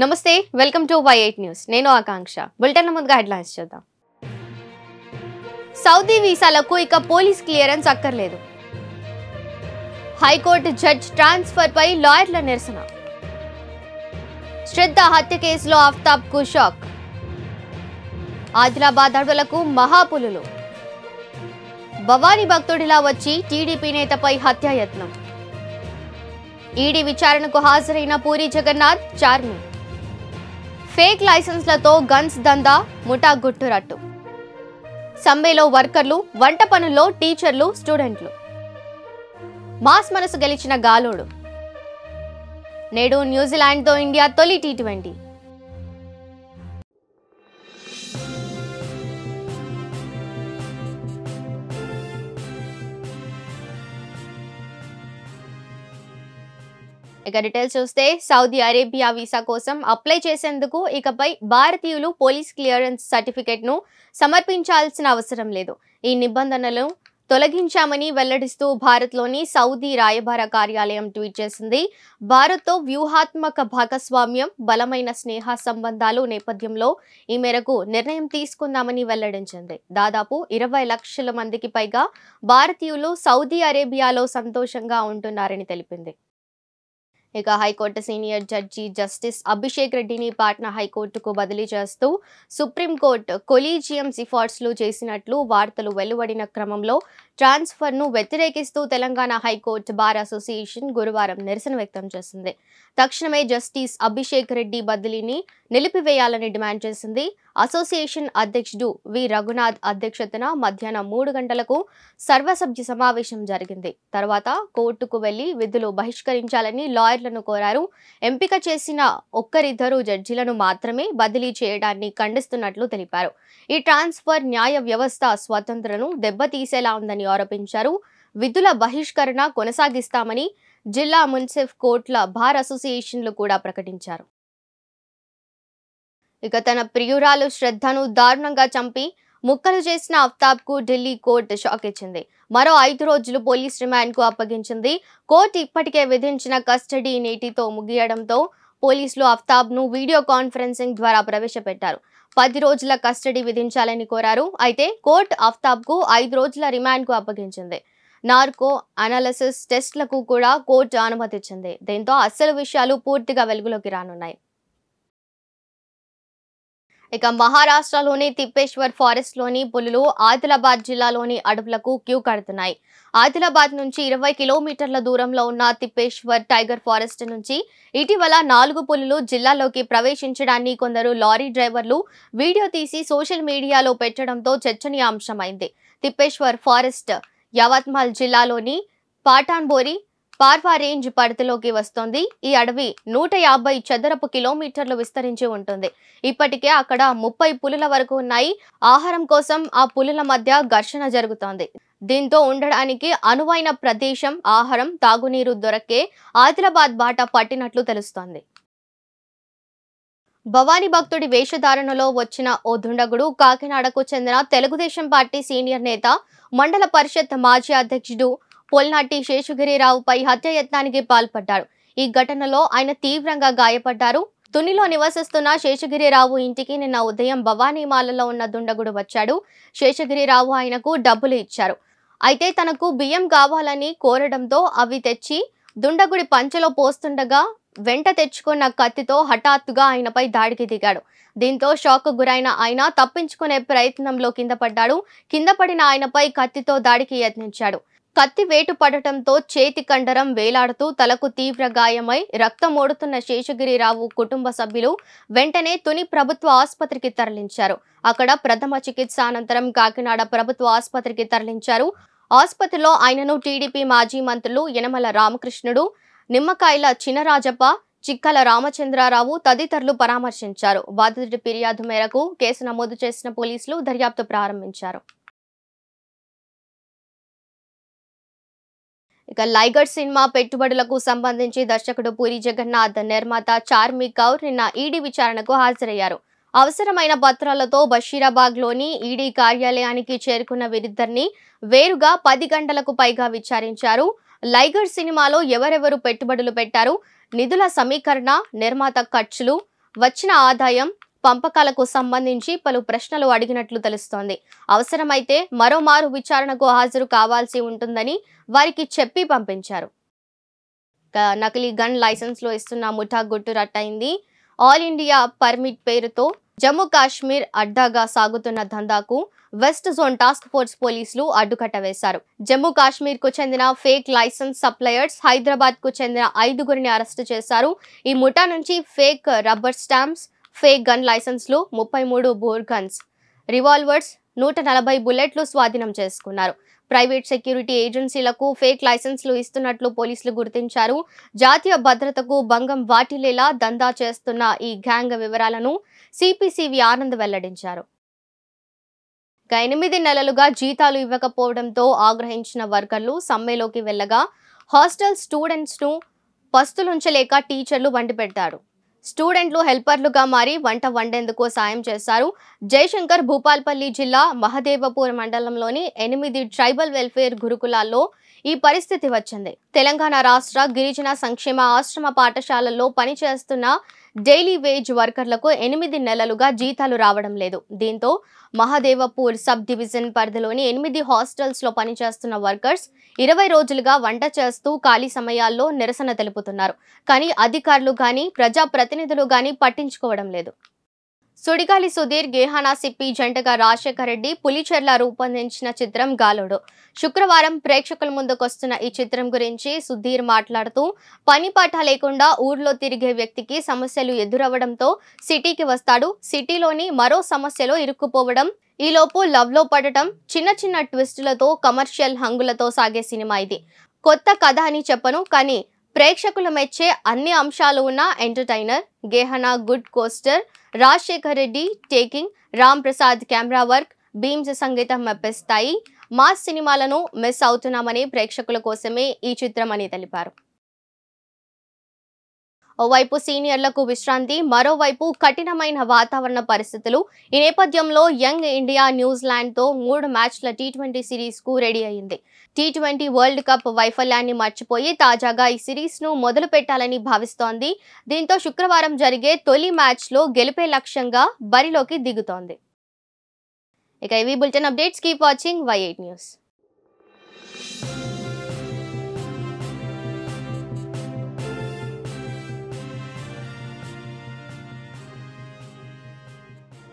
నమస్తే welcome to Y eight news నేను Akanksha bulletin ముందుగా హెడ్లైన్స్ చూద్దాం సౌదీ వీసాలకు ఇక పోలీస్ క్లియరెన్స్ అక్కర్లేదు హైకోర్టు జడ్జ్ ట్రాన్స్ఫర్ పై లాయర్ల నిరసన శ్రద్ధ హత్య కేసులో కు షాక్ ఆదిలాబాద్ అడవులకు మహాపులులు భవానీ భక్తుడిలా వచ్చి టీడీపీ నేతపై హత్యాయత్నం ఈడీ విచారణకు హాజరైన పూరి జగన్నాథ్ చార్మి ఫేక్ లైసెన్స్లతో గన్స్ దందా ముఠా గుట్టురట్టు సమ్మెలో వర్కర్లు వంట పనుల్లో టీచర్లు స్టూడెంట్లు మాస్ మనసు గెలిచిన గాలోడు నేడు న్యూజిలాండ్తో ఇండియా తొలి టీ ట్వంటీ ఇక డీటెయిల్స్ చూస్తే సౌదీ అరేబియా వీసా కోసం అప్లై చేసేందుకు ఇకపై భారతీయులు పోలీస్ క్లియరెన్స్ సర్టిఫికెట్ను సమర్పించాల్సిన అవసరం లేదు ఈ నిబంధనలు తొలగించామని వెల్లడిస్తూ భారత్లోని సౌదీ రాయబార కార్యాలయం ట్వీట్ చేసింది భారత్తో వ్యూహాత్మక భాగస్వామ్యం బలమైన స్నేహ సంబంధాలు నేపథ్యంలో ఈ మేరకు నిర్ణయం తీసుకుందామని వెల్లడించింది దాదాపు ఇరవై లక్షల మందికి పైగా భారతీయులు సౌదీ అరేబియాలో సంతోషంగా ఉంటున్నారని తెలిపింది ఇక high court senior judge justice Abhishek రెడ్డిని పాట్నా హైకోర్టుకు బదిలీ చేస్తూ సుప్రీంకోర్టు కొలీజియం సిఫార్సులు చేసినట్లు వార్తలు వెలువడిన క్రమంలో ట్రాన్స్ఫర్ను వ్యతిరేకిస్తూ తెలంగాణ హైకోర్టు బార్ అసోసియేషన్ గురువారం నిరసన వ్యక్తం చేసింది తక్షణమే జస్టిస్ అభిషేక్ రెడ్డి బదిలీని నిలిపివేయాలని డిమాండ్ చేసింది అసోసియేషన్ అధ్యక్షుడు వి రఘునాథ్ అధ్యక్షతన మధ్యాహ్నం మూడు గంటలకు సర్వసభ్య సమావేశం జరిగింది తర్వాత కోర్టుకు వెళ్లి విధులు బహిష్కరించాలని లాయర్ అధికారులను కోరారు ఎంపిక చేసిన ఒక్కరిద్దరు జడ్జీలను మాత్రమే బదిలీ చేయడాన్ని ఖండిస్తున్నట్లు తెలిపారు ఈ ట్రాన్స్ఫర్ న్యాయ వ్యవస్థ స్వతంత్రను దెబ్బతీసేలా ఉందని ఆరోపించారు విధుల బహిష్కరణ కొనసాగిస్తామని జిల్లా మున్సిఫ్ కోర్టుల బార్ అసోసియేషన్లు కూడా ప్రకటించారు ఇక తన ప్రియురాలు శ్రద్ధను దారుణంగా చంపి ముక్కలు చేసిన అఫ్తాబ్ కు ఢిల్లీ కోర్టు షాక్ ఇచ్చింది మరో ఐదు రోజులు పోలీస్ రిమాండ్ కు అప్పగించింది కోర్టు ఇప్పటికే విధించిన కస్టడీ నేటితో ముగియడంతో పోలీసులు అఫ్తాబ్ ను వీడియో కాన్ఫరెన్సింగ్ ద్వారా ప్రవేశపెట్టారు పది రోజుల కస్టడీ విధించాలని కోరారు అయితే కోర్టు అఫ్తాబ్ కు ఐదు రోజుల రిమాండ్ కు అప్పగించింది నార్కో అనాలసిస్ టెస్ట్లకు కూడా కోర్టు అనుమతిచ్చింది దీంతో అసలు విషయాలు పూర్తిగా వెలుగులోకి రానున్నాయి ఇక మహారాష్ట్రలోని తిప్పేశ్వర్ ఫారెస్ట్ లోని పులులు ఆదిలాబాద్ జిల్లాలోని అడవులకు క్యూ కడుతున్నాయి ఆదిలాబాద్ నుంచి ఇరవై కిలోమీటర్ల దూరంలో ఉన్న తిప్పేశ్వర్ టైగర్ ఫారెస్ట్ నుంచి ఇటీవల నాలుగు పులులు జిల్లాలోకి ప్రవేశించడాన్ని కొందరు లారీ డ్రైవర్లు వీడియో తీసి సోషల్ మీడియాలో పెట్టడంతో చర్చనీయాంశమైంది తిప్పేశ్వర్ ఫారెస్ట్ యావత్మాల్ జిల్లాలోని పాటాన్బోరి పార్వా రేంజ్ పరిధిలోకి వస్తోంది ఈ అడవి నూట యాభై చదరపు కిలోమీటర్లు విస్తరించి ఉంటుంది ఇప్పటికే అక్కడ ముప్పై పులుల వరకు ఉన్నాయి ఆహారం కోసం ఆ పులుల మధ్య ఘర్షణ జరుగుతోంది దీంతో ఉండడానికి అనువైన ప్రదేశం ఆహారం తాగునీరు దొరకే ఆదిలాబాద్ బాట పట్టినట్లు తెలుస్తోంది భవానీ భక్తుడి వేషధారణలో వచ్చిన ఓ దుండగుడు కాకినాడకు చెందిన తెలుగుదేశం పార్టీ సీనియర్ నేత మండల పరిషత్ మాజీ అధ్యక్షుడు పొల్నాటి శేషగిరిరావుపై హత్యయత్నానికి పాల్పడ్డారు ఈ ఘటనలో ఆయన తీవ్రంగా గాయపడ్డారు తునిలో నివసిస్తున్న శేషగిరిరావు ఇంటికి నిన్న ఉదయం భవానీమాలలో ఉన్న దుండగుడు వచ్చాడు శేషగిరిరావు ఆయనకు డబ్బులు ఇచ్చారు అయితే తనకు బియ్యం కావాలని కోరడంతో అవి తెచ్చి దుండగుడి పంచలో పోస్తుండగా వెంట తెచ్చుకున్న కత్తితో హఠాత్తుగా ఆయనపై దాడికి దిగాడు దీంతో షాక్ గురైన ఆయన తప్పించుకునే ప్రయత్నంలో కింద పడ్డాడు కింద పడిన ఆయనపై కత్తితో దాడికి యత్నించాడు కత్తి వేటు పడటంతో చేతి కండరం వేలాడుతూ తలకు తీవ్ర గాయమై రక్తం ఓడుతున్న శేషగిరిరావు కుటుంబ సభ్యులు వెంటనే తుని ప్రభుత్వ ఆసుపత్రికి తరలించారు అక్కడ ప్రథమ చికిత్స అనంతరం కాకినాడ ప్రభుత్వ ఆసుపత్రికి తరలించారు ఆసుపత్రిలో ఆయనను టీడీపీ మాజీ మంత్రులు యనమల రామకృష్ణుడు నిమ్మకాయల చినరాజప్ప చిక్కల రామచంద్రారావు తదితరులు పరామర్శించారు బాధితుడి ఫిర్యాదు మేరకు కేసు నమోదు చేసిన పోలీసులు దర్యాప్తు ప్రారంభించారు ఇక లైగర్ సినిమా పెట్టుబడులకు సంబంధించి దర్శకుడు పూరి జగన్నాథ్ నిర్మాత చార్మి కౌర్ నిన్న ఈడీ విచారణకు హాజరయ్యారు అవసరమైన పత్రాలతో బషీరాబాగ్లోని ఈడీ కార్యాలయానికి చేరుకున్న వీరిద్దరిని వేరుగా పది గంటలకు పైగా విచారించారు లైగర్ సినిమాలో ఎవరెవరు పెట్టుబడులు పెట్టారు నిధుల సమీకరణ నిర్మాత ఖర్చులు వచ్చిన ఆదాయం పంపకాలకు సంబంధించి పలు ప్రశ్నలు అడిగినట్లు తెలుస్తోంది అవసరమైతే మరోమారు విచారణకు హాజరు కావాల్సి ఉంటుందని వారికి చెప్పి పంపించారు నకిలీ గన్ లైసెన్స్లో ఇస్తున్న ముఠా గుట్టు రట్టయింది ఆల్ ఇండియా పర్మిట్ పేరుతో జమ్మూ కాశ్మీర్ అడ్డాగా సాగుతున్న దందాకు వెస్ట్ జోన్ టాస్క్ ఫోర్స్ పోలీసులు అడ్డుకట్ట వేశారు జమ్మూ కాశ్మీర్ కు చెందిన ఫేక్ లైసెన్స్ సప్లయర్స్ హైదరాబాద్ కు చెందిన ఐదుగురిని అరెస్టు చేశారు ఈ ముఠా నుంచి fake rubber stamps fake gun లైసెన్స్లు ముప్పై మూడు బోర్ గన్స్ రివాల్వర్స్ నూట నలభై బుల్లెట్లు స్వాధీనం చేసుకున్నారు ప్రైవేట్ సెక్యూరిటీ ఏజెన్సీలకు ఫేక్ లైసెన్స్లు ఇస్తున్నట్లు పోలీసులు గుర్తించారు జాతీయ భద్రతకు భంగం వాటిల్లేలా దందా చేస్తున్న ఈ గ్యాంగ్ వివరాలను సిపిసివి ఆనంద్ వెల్లడించారు ఎనిమిది నెలలుగా జీతాలు ఇవ్వకపోవడంతో ఆగ్రహించిన వర్కర్లు సమ్మెలోకి వెళ్ళగా హాస్టల్ స్టూడెంట్స్ను పస్తులుంచలేక టీచర్లు వంటి పెడతారు స్టూడెంట్లు హెల్పర్లుగా మారి వంట వండేందుకు సాయం చేశారు జయశంకర్ భూపాల్పల్లి జిల్లా మహదేవపూర్ మండలంలోని ఎనిమిది ట్రైబల్ వెల్ఫేర్ గురుకులాల్లో ఈ పరిస్థితి వచ్చింది తెలంగాణ రాష్ట్ర గిరిజన సంక్షేమ ఆశ్రమ పాఠశాలల్లో పనిచేస్తున్న డైలీ వేజ్ వర్కర్లకు ఎనిమిది నెలలుగా జీతాలు రావడం లేదు దీంతో మహాదేవపూర్ సబ్ డివిజన్ పరిధిలోని ఎనిమిది హాస్టల్స్లో పనిచేస్తున్న వర్కర్స్ ఇరవై రోజులుగా వంట చేస్తూ ఖాళీ సమయాల్లో నిరసన తెలుపుతున్నారు కానీ అధికారులు కానీ ప్రజాప్రతినిధులు కానీ పట్టించుకోవడం లేదు సుడిగాలి సుధీర్ గేహానా సిప్పి జంటగా రాజశేఖర్ రెడ్డి పులిచెర్ల రూపొందించిన చిత్రం గాలుడు శుక్రవారం ప్రేక్షకుల ముందుకొస్తున్న ఈ చిత్రం గురించి సుధీర్ మాట్లాడుతూ పని పాట లేకుండా ఊర్లో తిరిగే వ్యక్తికి సమస్యలు ఎదురవ్వడంతో సిటీకి వస్తాడు సిటీలోని మరో సమస్యలో ఇరుక్కుపోవడం ఈలోపు లవ్లో పడటం చిన్న చిన్న ట్విస్టులతో కమర్షియల్ హంగులతో సాగే సినిమా ఇది కొత్త కథ అని చెప్పను కానీ ప్రేక్షకులు మెచ్చే అన్ని అంశాలు ఉన్న ఎంటర్టైనర్ గేహనా గుడ్ కోస్టర్ Rajasekhar Reddy taking Ram Prasad camera work Bheems సంగీతం మెప్పిస్తాయి మాస్ సినిమాలను మిస్ అవుతున్నామని ప్రేక్షకుల కోసమే ఈ చిత్రం అని తెలిపారు ఓవైపు సీనియర్లకు విశ్రాంతి మరోవైపు కఠినమైన వాతావరణ పరిస్థితులు ఈ నేపథ్యంలో యంగ్ ఇండియా న్యూజిలాండ్తో మూడు మ్యాచ్ల టీ ట్వంటీ సిరీస్కు రెడీ అయింది టీ ట్వంటీ వరల్డ్ కప్ వైఫల్యాన్ని మర్చిపోయి తాజాగా ఈ సిరీస్ను మొదలు పెట్టాలని భావిస్తోంది దీంతో శుక్రవారం జరిగే తొలి మ్యాచ్లో గెలిపే లక్ష్యంగా బరిలోకి దిగుతోంది ఇక ఇవి bulletin updates keep watching Y eight news